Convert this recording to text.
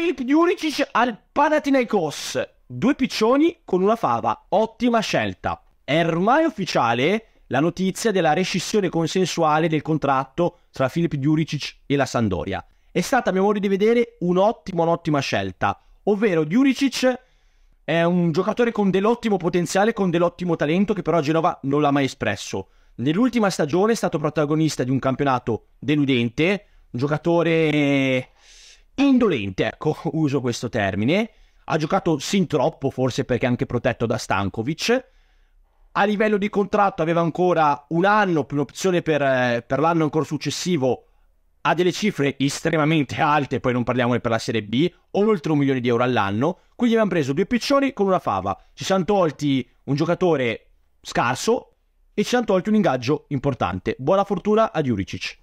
Filip Djuricic al Panathinaikos. Due piccioni con una fava, ottima scelta. È ormai ufficiale la notizia della rescissione consensuale del contratto tra Filip Djuricic e la Sandoria. È stata, a mio modo di vedere, un'ottima, un'ottima scelta. Ovvero Djuricic è un giocatore con dell'ottimo potenziale, con dell'ottimo talento che però a Genova non l'ha mai espresso. Nell'ultima stagione è stato protagonista di un campionato deludente, un giocatore indolente, ecco, uso questo termine, ha giocato sin troppo, forse perché anche protetto da Stankovic. A livello di contratto aveva ancora un anno più un'opzione per, eh, per l'anno ancora successivo ha delle cifre estremamente alte, poi non parliamone per la Serie B, oltre un milione di euro all'anno, quindi abbiamo preso due piccioni con una fava, ci siamo tolti un giocatore scarso e ci siamo tolti un ingaggio importante. Buona fortuna a Juricic.